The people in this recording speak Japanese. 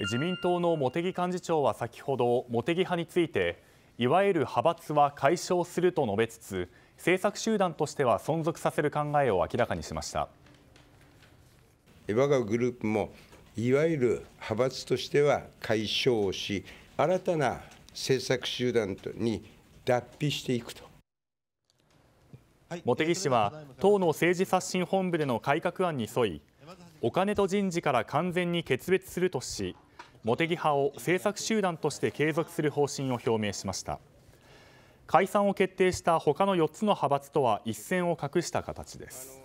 自民党の茂木幹事長は先ほど茂木派についていわゆる派閥は解消すると述べつつ政策集団としては存続させる考えを明らかにしました我がグループもいわゆる派閥としては解消し新たな政策集団に脱皮していくと茂木氏は党の政治刷新本部での改革案に沿いお金と人事から完全に決別するとし茂木派を政策集団として継続する方針を表明しました解散を決定した他の4つの派閥とは一線を画した形です。